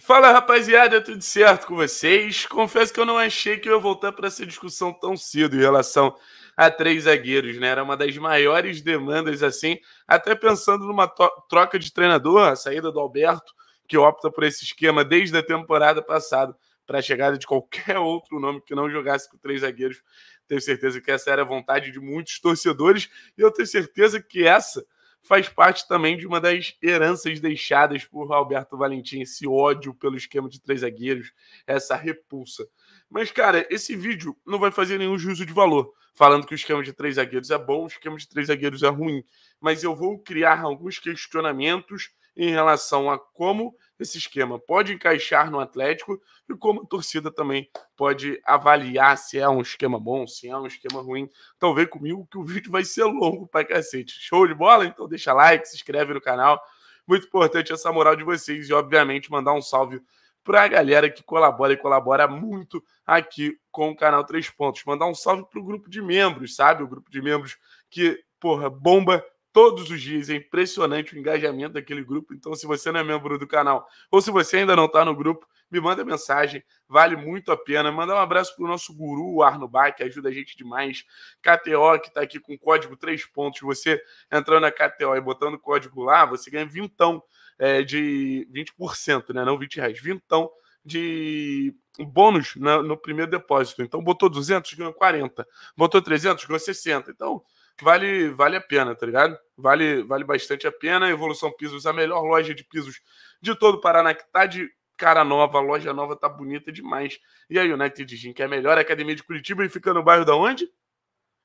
Fala rapaziada, tudo certo com vocês? Confesso que eu não achei que eu ia voltar para essa discussão tão cedo em relação a três zagueiros, né? Era uma das maiores demandas, assim, até pensando numa troca de treinador, a saída do Alberto, que opta por esse esquema desde a temporada passada, para a chegada de qualquer outro nome que não jogasse com três zagueiros. Tenho certeza que essa era a vontade de muitos torcedores e eu tenho certeza que essa faz parte também de uma das heranças deixadas por Alberto Valentim, esse ódio pelo esquema de três zagueiros, essa repulsa. Mas, cara, esse vídeo não vai fazer nenhum juízo de valor, falando que o esquema de três zagueiros é bom, o esquema de três zagueiros é ruim. Mas eu vou criar alguns questionamentos em relação a como esse esquema pode encaixar no Atlético e como a torcida também pode avaliar se é um esquema bom, se é um esquema ruim. Então vem comigo que o vídeo vai ser longo pra cacete. Show de bola? Então deixa like, se inscreve no canal. Muito importante essa moral de vocês e, obviamente, mandar um salve para a galera que colabora e colabora muito aqui com o canal Três Pontos. Mandar um salve para o grupo de membros, sabe? O grupo de membros que, porra, bomba todos os dias. É impressionante o engajamento daquele grupo. Então, se você não é membro do canal ou se você ainda não está no grupo, me manda mensagem, vale muito a pena. Mandar um abraço para o nosso guru, o Arno Bach, que ajuda a gente demais. KTO, que está aqui com código 3 pontos. Você entrando na KTO e botando o código lá, você ganha vintão é, de 20%, né? Não 20 reais, vintão de bônus né, no primeiro depósito. Então, botou 200, ganhou 40. Botou 300, ganhou 60. Então, que vale, vale a pena, tá ligado? Vale, vale bastante a pena. Evolução Pisos, a melhor loja de pisos de todo o Paraná, que tá de cara nova, a loja nova tá bonita demais. E a United Gym, que é a melhor academia de Curitiba e fica no bairro da onde?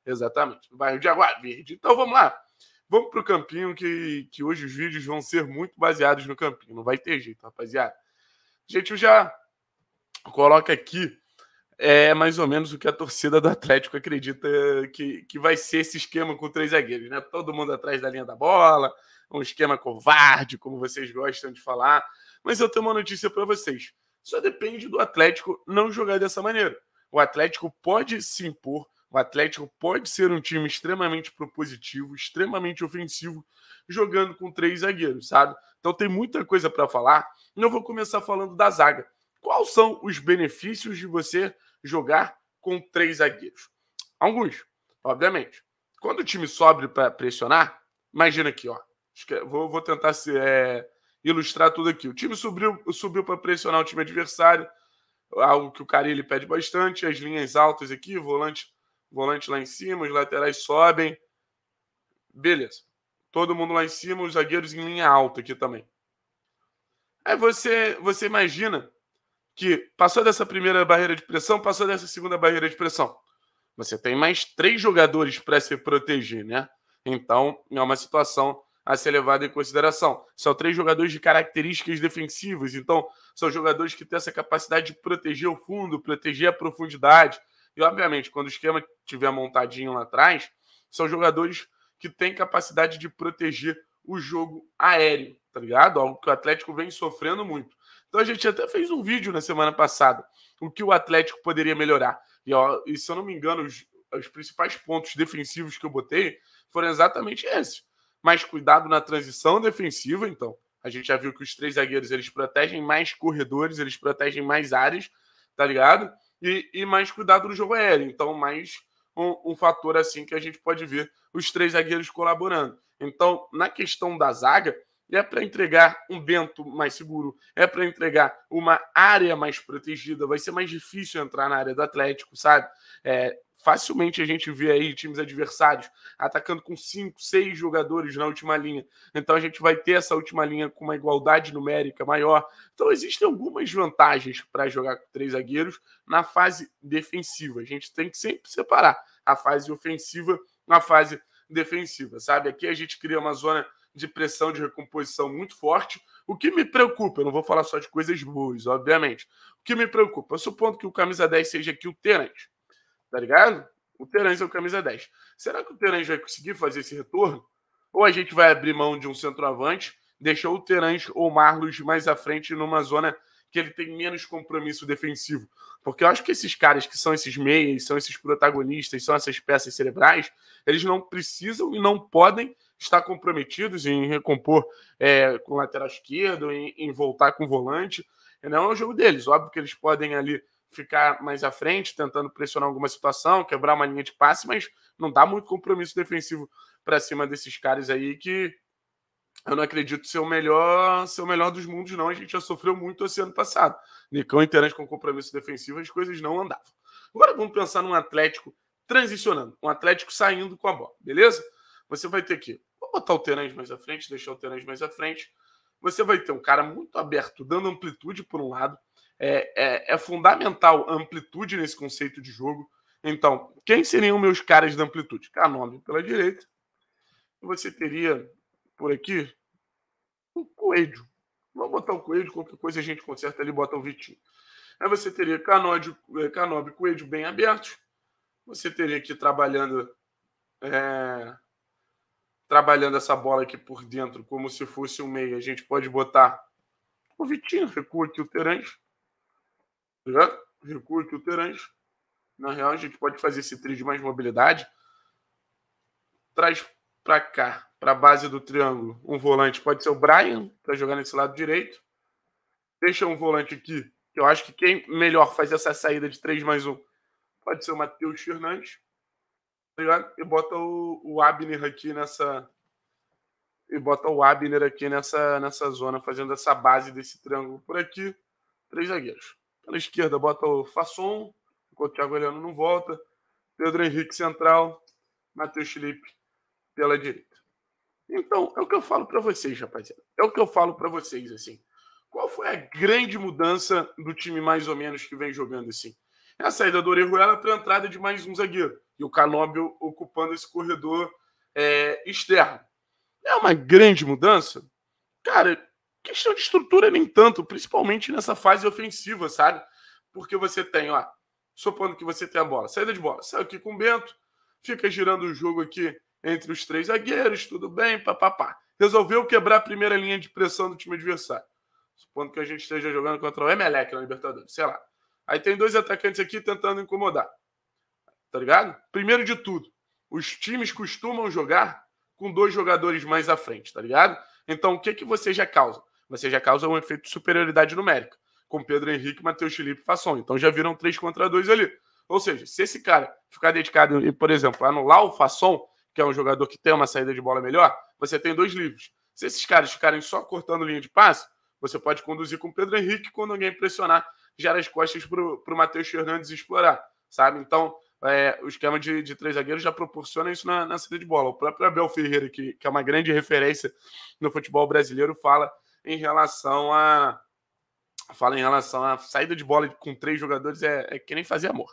Exatamente, no bairro de Água Verde. Então vamos lá. Vamos pro campinho, que, que hoje os vídeos vão ser muito baseados no campinho. Não vai ter jeito, rapaziada. Gente, eu já coloca aqui é mais ou menos o que a torcida do Atlético acredita que, que vai ser esse esquema com três zagueiros, né? Todo mundo atrás da linha da bola, um esquema covarde, como vocês gostam de falar. Mas eu tenho uma notícia para vocês. Só depende do Atlético não jogar dessa maneira. O Atlético pode se impor, o Atlético pode ser um time extremamente propositivo, extremamente ofensivo, jogando com três zagueiros, sabe? Então tem muita coisa para falar. Eu vou começar falando da zaga. Quais são os benefícios de você jogar com três zagueiros. Alguns, obviamente. Quando o time sobe para pressionar, imagina aqui, ó. É, vou, vou tentar se, é, ilustrar tudo aqui. O time subiu, subiu para pressionar o time adversário, algo que o Carille pede bastante. As linhas altas aqui, volante, volante lá em cima, os laterais sobem. Beleza. Todo mundo lá em cima, os zagueiros em linha alta aqui também. Aí você, você imagina que passou dessa primeira barreira de pressão, passou dessa segunda barreira de pressão. Você tem mais três jogadores para se proteger, né? Então, é uma situação a ser levada em consideração. São três jogadores de características defensivas, então são jogadores que têm essa capacidade de proteger o fundo, proteger a profundidade. E, obviamente, quando o esquema tiver montadinho lá atrás, são jogadores que têm capacidade de proteger o jogo aéreo, tá ligado? Algo que o Atlético vem sofrendo muito. Então a gente até fez um vídeo na semana passada, o que o Atlético poderia melhorar. E, ó, e se eu não me engano, os, os principais pontos defensivos que eu botei foram exatamente esses. Mais cuidado na transição defensiva, então. A gente já viu que os três zagueiros eles protegem mais corredores, eles protegem mais áreas, tá ligado? E, e mais cuidado no jogo aéreo. Então, mais um, um, fator assim que a gente pode ver os três zagueiros colaborando. Então, na questão da zaga, é para entregar um Bento mais seguro, é para entregar uma área mais protegida, vai ser mais difícil entrar na área do Atlético, sabe? É, facilmente a gente vê aí times adversários atacando com cinco, seis jogadores na última linha. Então a gente vai ter essa última linha com uma igualdade numérica maior. Então existem algumas vantagens para jogar com três zagueiros na fase defensiva. A gente tem que sempre separar a fase ofensiva na fase defensiva, sabe? Aqui a gente cria uma zona de pressão de recomposição muito forte. O que me preocupa, eu não vou falar só de coisas boas, obviamente. O que me preocupa, supondo que o camisa 10 seja aqui o Terence, tá ligado? O Terence é o camisa 10. Será que o Terence vai conseguir fazer esse retorno? Ou a gente vai abrir mão de um centroavante, deixar o Terence ou o Marlos mais à frente numa zona que ele tem menos compromisso defensivo? Porque eu acho que esses caras que são esses meias, são esses protagonistas, são essas peças cerebrais, eles não precisam e não podem estar comprometidos em recompor é, com o lateral esquerdo, em, em voltar com o volante. Não é um jogo deles. Óbvio que eles podem ali ficar mais à frente, tentando pressionar alguma situação, quebrar uma linha de passe, mas não dá muito compromisso defensivo para cima desses caras aí que eu não acredito ser o melhor, ser o melhor dos mundos, não. A gente já sofreu muito esse ano passado. Nicão e Terence com compromisso defensivo, as coisas não andavam. Agora vamos pensar num Atlético transicionando, um Atlético saindo com a bola, beleza? Você vai ter aqui botar o Terence mais à frente, deixar o Terence mais à frente, você vai ter um cara muito aberto, dando amplitude por um lado. É, é, é fundamental a amplitude nesse conceito de jogo. Então, quem seriam meus caras da amplitude? Canome pela direita. Você teria por aqui o Coelho. Vamos botar o Coelho, qualquer coisa a gente conserta ali, bota o Vitinho. Aí você teria Canódio, é, Canobi e Coelho bem abertos. Você teria aqui trabalhando é, trabalhando essa bola aqui por dentro como se fosse um meio. A gente pode botar o Vitinho, recua aqui o Terange. Tá recua aqui o Terange. Na real, a gente pode fazer esse trio de mais mobilidade. Traz para cá, para a base do triângulo, um volante. Pode ser o Brian, para jogar nesse lado direito. Deixa um volante aqui, que eu acho que quem melhor faz essa saída de 3 mais 1 pode ser o Matheus Fernandes. Tá ligado? E bota o, o Abner aqui nessa. E bota o Abner aqui nessa, nessa zona, fazendo essa base desse triângulo por aqui. Três zagueiros. Pela tá esquerda, bota o Fasson, enquanto o Thiago Heleno não volta. Pedro Henrique central, Matheus Felipe pela direita. Então, é o que eu falo para vocês, rapaziada. É o que eu falo para vocês, assim. Qual foi a grande mudança do time mais ou menos que vem jogando assim? É a saída do Orejuela para a entrada de mais um zagueiro. E o Canóbio ocupando esse corredor é, externo. É uma grande mudança? Cara, questão de estrutura nem tanto, principalmente nessa fase ofensiva, sabe? Porque você tem, ó, supondo que você tem a bola, saída de bola, sai aqui com o Bento, fica girando o jogo aqui entre os três zagueiros, tudo bem, papapá. Resolveu quebrar a primeira linha de pressão do time adversário. Supondo que a gente esteja jogando contra o Emelec na Libertadores, sei lá. Aí tem dois atacantes aqui tentando incomodar. Tá ligado? Primeiro de tudo, os times costumam jogar com dois jogadores mais à frente, tá ligado? Então, o que, que você já causa? Você já causa um efeito de superioridade numérica, com Pedro Henrique, Matheus Felipe e Fasson. Então, já viram três contra dois ali. Ou seja, se esse cara ficar dedicado, por exemplo, anular o Fasson, que é um jogador que tem uma saída de bola melhor, você tem dois livros. Se esses caras ficarem só cortando linha de passe, você pode conduzir com Pedro Henrique quando alguém pressionar gera as costas para o Matheus Fernandes explorar, sabe? Então, é, o esquema de, de, três zagueiros já proporciona isso na, na saída de bola. O próprio Abel Ferreira, que, que é uma grande referência no futebol brasileiro, fala em relação a fala em relação à saída de bola com três jogadores é, é que nem fazer amor.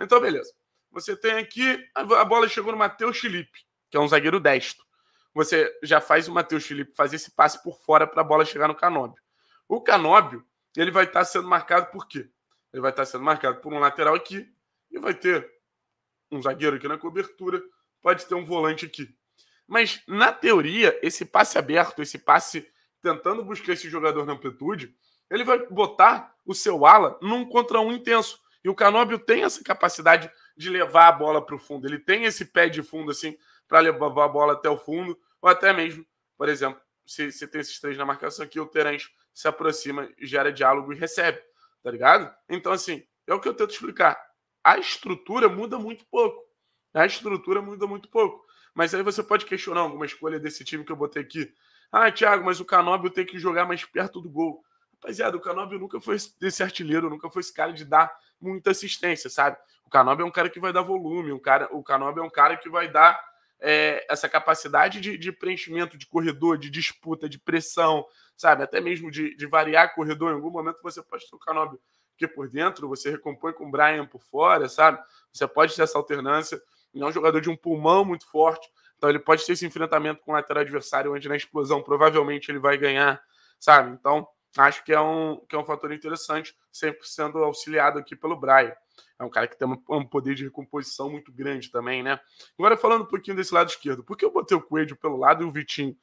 Então, beleza. Você tem aqui, a, a bola chegou no Matheus Felipe, que é um zagueiro destro. Você já faz o Matheus Felipe fazer esse passe por fora para a bola chegar no Canóbio. O Canóbio, ele vai estar tá sendo marcado por quê? Ele vai estar tá sendo marcado por um lateral aqui e vai ter um zagueiro aqui na cobertura, pode ter um volante aqui. Mas, na teoria, esse passe aberto, esse passe tentando buscar esse jogador na amplitude, ele vai botar o seu ala num contra um intenso. E o Canóbio tem essa capacidade de levar a bola para o fundo. Ele tem esse pé de fundo, assim, para levar a bola até o fundo, ou até mesmo, por exemplo, se, você tem esses três na marcação aqui, o Terence se aproxima, gera diálogo e recebe, tá ligado? Então, assim, é o que eu tento explicar. A estrutura muda muito pouco. A estrutura muda muito pouco. Mas aí você pode questionar alguma escolha desse time que eu botei aqui. Ah, Thiago, mas o Canóbio tem que jogar mais perto do gol. Rapaziada, o Canóbio nunca foi esse artilheiro, nunca foi esse cara de dar muita assistência, sabe? O Canóbio é um cara que vai dar volume, um cara, o Canóbio é um cara que vai dar é, essa capacidade de, de, preenchimento de corredor, de disputa, de pressão, sabe? Até mesmo de, de variar corredor. Em algum momento você pode trocar nome que por dentro, você recompõe com o Brian por fora, sabe? Você pode ter essa alternância. Ele é um jogador de um pulmão muito forte, então ele pode ter esse enfrentamento com o lateral adversário, onde na explosão provavelmente ele vai ganhar, sabe? Então, acho que é um, que é um fator interessante, sempre sendo auxiliado aqui pelo Brian. É um cara que tem um poder de recomposição muito grande também, né? Agora, falando um pouquinho desse lado esquerdo, por que eu botei o Coelho pelo lado e o Vitinho?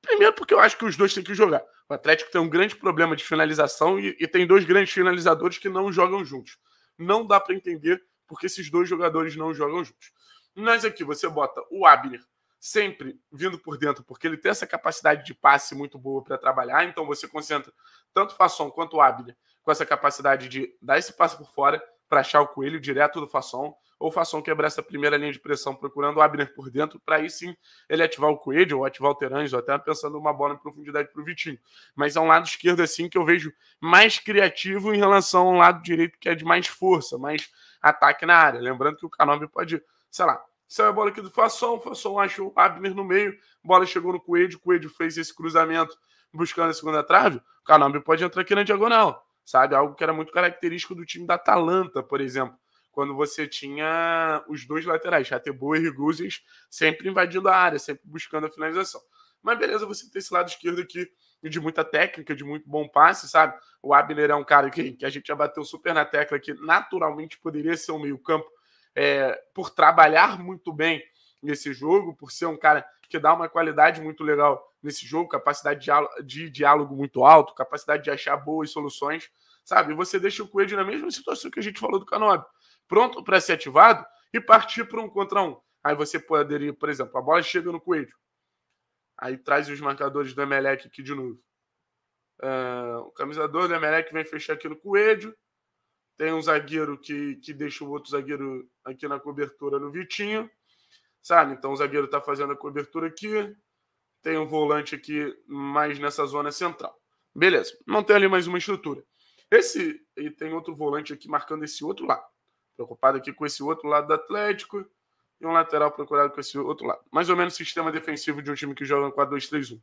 Primeiro, porque eu acho que os dois têm que jogar. O Atlético tem um grande problema de finalização e, e tem dois grandes finalizadores que não jogam juntos. Não dá para entender porque esses dois jogadores não jogam juntos. Mas aqui você bota o Abner sempre vindo por dentro, porque ele tem essa capacidade de passe muito boa para trabalhar. Então você concentra tanto o Fasson quanto o Abner com essa capacidade de dar esse passe por fora para achar o coelho direto do Fasson, ou o Fasson quebrar essa primeira linha de pressão procurando o Abner por dentro, para aí sim ele ativar o coelho, ou ativar o Terãs, ou até pensando uma bola em profundidade para o Vitinho. Mas é um lado esquerdo assim que eu vejo mais criativo em relação ao lado direito, que é de mais força, mais ataque na área. Lembrando que o Canobi pode, sei lá, Saiu a bola aqui do Fasson, Fasson achou o Abner no meio, bola chegou no Coelho, o Coelho fez esse cruzamento buscando a segunda trave. O Canabio pode entrar aqui na diagonal, sabe? Algo que era muito característico do time da Atalanta, por exemplo, quando você tinha os dois laterais, Rateboa e Riguzes, sempre invadindo a área, sempre buscando a finalização. Mas beleza, você tem esse lado esquerdo aqui de muita técnica, de muito bom passe, sabe? O Abner é um cara que, que a gente já bateu super na tecla que naturalmente poderia ser um meio-campo é, por trabalhar muito bem nesse jogo, por ser um cara que dá uma qualidade muito legal nesse jogo, capacidade de, de diálogo muito alto, capacidade de achar boas soluções, sabe? Você deixa o Coelho na mesma situação que a gente falou do Canobi, pronto para ser ativado e partir para um contra um. Aí você poderia, por exemplo, a bola chega no Coelho, aí traz os marcadores do Emelec aqui de novo. Uh, o camisador do Emelec vem fechar aqui no Coelho, tem um zagueiro que, que deixa o outro zagueiro aqui na cobertura no Vitinho, sabe? Então o zagueiro está fazendo a cobertura aqui, tem um volante aqui mais nessa zona central. Beleza, não tem ali mais uma estrutura. Esse, e tem outro volante aqui marcando esse outro lado. Preocupado aqui com esse outro lado do Atlético e um lateral procurado com esse outro lado. Mais ou menos sistema defensivo de um time que joga 4-2-3-1.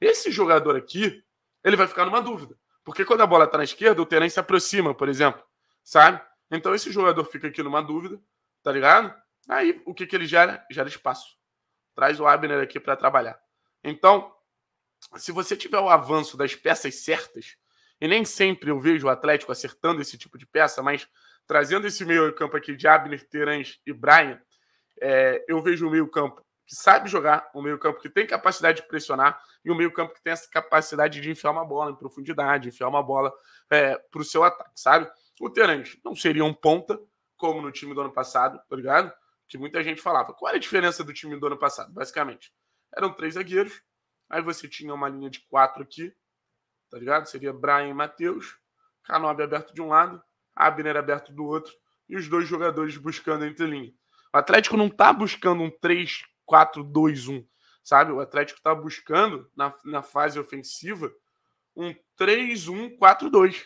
Esse jogador aqui, ele vai ficar numa dúvida. Porque quando a bola está na esquerda, o Terence se aproxima, por exemplo. Sabe? Então esse jogador fica aqui numa dúvida tá ligado? Aí o que, que ele gera? Gera espaço. Traz o Abner aqui para trabalhar. Então, se você tiver o avanço das peças certas, e nem sempre eu vejo o Atlético acertando esse tipo de peça, mas trazendo esse meio-campo aqui de Abner, Terãs e Brian, é, eu vejo o meio-campo que sabe jogar, o meio-campo que tem capacidade de pressionar e o meio-campo que tem essa capacidade de enfiar uma bola em profundidade, enfiar uma bola é, para o seu ataque, sabe? O Terãs não seria um ponta, como no time do ano passado, tá ligado? Que muita gente falava. Qual era a diferença do time do ano passado, basicamente? Eram três zagueiros, aí você tinha uma linha de quatro aqui, tá ligado? Seria Brian e Matheus, Canobi aberto de um lado, Abner aberto do outro, e os dois jogadores buscando entre linha. O Atlético não tá buscando um 3-4-2-1, sabe? O Atlético tá buscando, na, na fase ofensiva, um 3-1-4-2,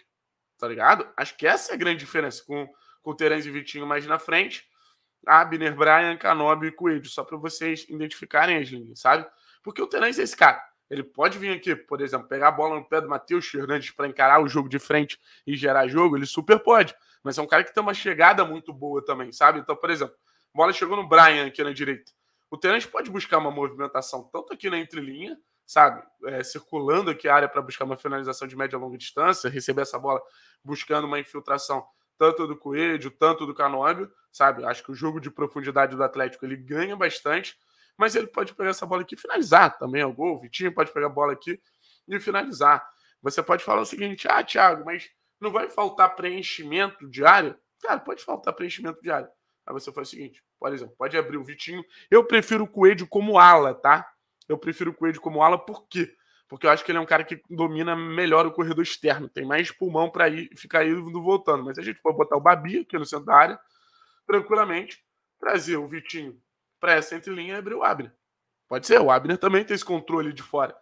tá ligado? Acho que essa é a grande diferença com com o Terence Vitinho mais na frente. Abner, Brian, Canobi e Coelho, só para vocês identificarem as linhas, sabe? Porque o Terence é esse cara. Ele pode vir aqui, por exemplo, pegar a bola no pé do Matheus Fernandes para encarar o jogo de frente e gerar jogo, ele super pode. Mas é um cara que tem uma chegada muito boa também, sabe? Então, por exemplo, a bola chegou no Brian aqui na direita. O Terence pode buscar uma movimentação tanto aqui na entrelinha, sabe? É, circulando aqui a área para buscar uma finalização de média e longa distância, receber essa bola buscando uma infiltração tanto do Coelho, tanto do Canóbio, sabe? Acho que o jogo de profundidade do Atlético ele ganha bastante, mas ele pode pegar essa bola aqui e finalizar também o gol. O Vitinho pode pegar a bola aqui e finalizar. Você pode falar o seguinte: ah, Thiago, mas não vai faltar preenchimento diário? Cara, pode faltar preenchimento diário. Aí você faz o seguinte: por exemplo, pode abrir o Vitinho. Eu prefiro o Coelho como ala, tá? Eu prefiro o Coelho como ala, por quê? Porque porque eu acho que ele é um cara que domina melhor o corredor externo, tem mais pulmão para ir ficar indo voltando. Mas a gente pode botar o Babi aqui no centro da área, tranquilamente, trazer o Vitinho para essa entrelinha e abrir o Abner. Pode ser, o Abner também tem esse controle de fora.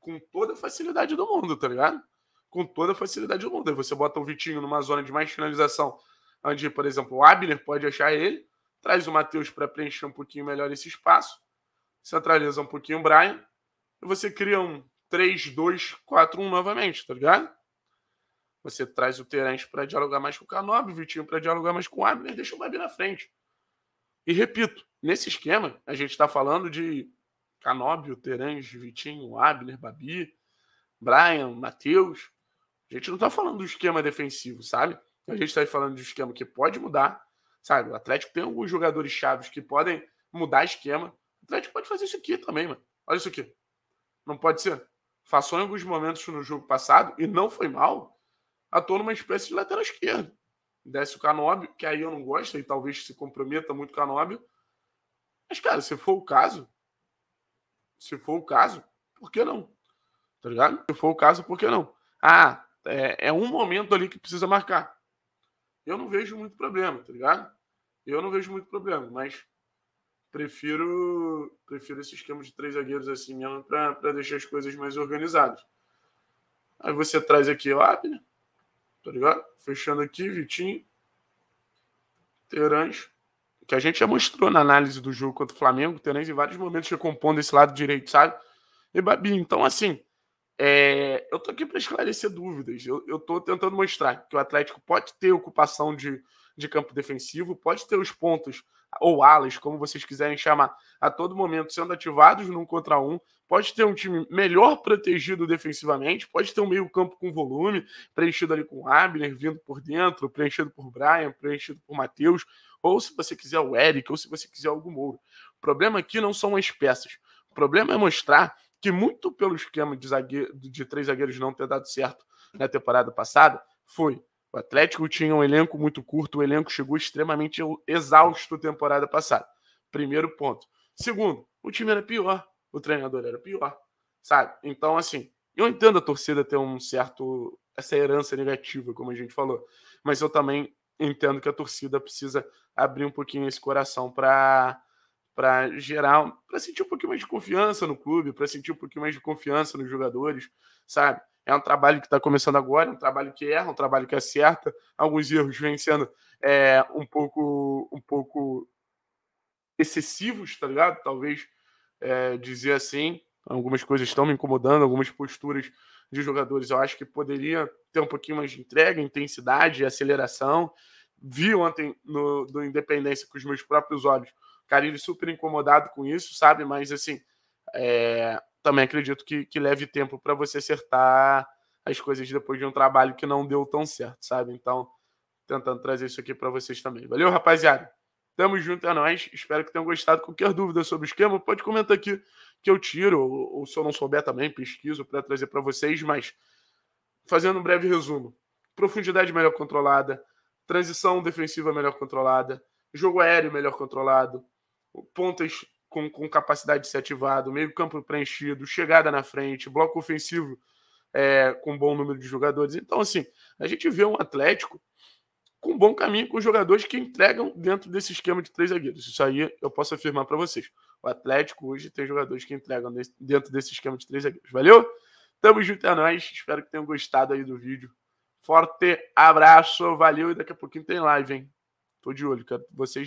Com toda a facilidade do mundo, tá ligado? Com toda a facilidade do mundo. Aí você bota o Vitinho numa zona de mais finalização, onde, por exemplo, o Abner pode achar ele, traz o Matheus para preencher um pouquinho melhor esse espaço, centraliza um pouquinho o Brian você cria um 3-2-4-1 novamente, tá ligado? Você traz o Terence para dialogar mais com o Canobi, o Vitinho para dialogar mais com o Abner, deixa o Babi na frente. E repito, nesse esquema, a gente está falando de Canóbio, o Vitinho, Abner, Babi, Brian, Matheus. A gente não está falando do esquema defensivo, sabe? A gente está falando de um esquema que pode mudar, sabe? O Atlético tem alguns jogadores chaves que podem mudar esquema. O Atlético pode fazer isso aqui também, mano. Olha isso aqui. Não pode ser. Façou em alguns momentos no jogo passado, e não foi mal, atuou numa espécie de lateral esquerdo. Desce o Canóbio, que aí eu não gosto, e talvez se comprometa muito com o Canóbio. Mas, cara, se for o caso, se for o caso, por que não? Tá ligado? Se for o caso, por que não? Ah, é, é um momento ali que precisa marcar. Eu não vejo muito problema, tá ligado? Eu não vejo muito problema, mas prefiro prefiro esse esquema de três zagueiros assim mesmo para deixar as coisas mais organizadas. Aí você traz aqui o Abner, tá ligado? Fechando aqui, Vitinho, Terãs, que a gente já mostrou na análise do jogo contra o Flamengo, Terãs em vários momentos recompondo esse lado direito, sabe? E Babi então assim, é, eu tô aqui para esclarecer dúvidas. Eu, eu tô tentando mostrar que o Atlético pode ter ocupação de, de campo defensivo, pode ter os pontos ou alas, como vocês quiserem chamar, a todo momento sendo ativados num contra um. Pode ter um time melhor protegido defensivamente, pode ter um meio-campo com volume, preenchido ali com Abner, vindo por dentro, preenchido por Brian, preenchido por Matheus, ou se você quiser o Eric, ou se você quiser o Mouro. O problema aqui não são as peças. O problema é mostrar que, muito pelo esquema de, zagueiro, de três zagueiros não ter dado certo na temporada passada, foi o Atlético tinha um elenco muito curto, o elenco chegou extremamente exausto temporada passada. Primeiro ponto. Segundo, o time era pior, o treinador era pior, sabe? Então, assim, eu entendo a torcida ter um certo. essa herança negativa, como a gente falou, mas eu também entendo que a torcida precisa abrir um pouquinho esse coração para para gerar, para sentir um pouquinho mais de confiança no clube, para sentir um pouquinho mais de confiança nos jogadores, sabe? É um trabalho que está começando agora, é um trabalho que erra, um trabalho que acerta. Alguns erros vêm sendo é, um pouco um pouco excessivos, tá ligado? Talvez é, dizer assim. Algumas coisas estão me incomodando, algumas posturas de jogadores. Eu acho que poderia ter um pouquinho mais de entrega, intensidade, aceleração. Vi ontem no, do Independência com os meus próprios olhos. Carilho super incomodado com isso, sabe? Mas assim, é, também acredito que, que leve tempo para você acertar as coisas depois de um trabalho que não deu tão certo, sabe? Então, tentando trazer isso aqui para vocês também. Valeu, rapaziada. Tamo junto, é nóis. Espero que tenham gostado. Qualquer dúvida sobre o esquema, pode comentar aqui que eu tiro, ou, ou se eu não souber também, pesquiso para trazer para vocês, mas fazendo um breve resumo. Profundidade melhor controlada, transição defensiva melhor controlada, jogo aéreo melhor controlado, pontas com, com capacidade de ser ativado, meio campo preenchido, chegada na frente, bloco ofensivo é, com bom número de jogadores. Então, assim, a gente vê um Atlético com bom caminho com jogadores que entregam dentro desse esquema de três zagueiros. Isso aí eu posso afirmar para vocês. O Atlético hoje tem jogadores que entregam dentro desse esquema de três zagueiros. Valeu? Tamo junto, é nóis. Espero que tenham gostado aí do vídeo. Forte abraço, valeu e daqui a pouquinho tem live, hein? Tô de olho, quero vocês.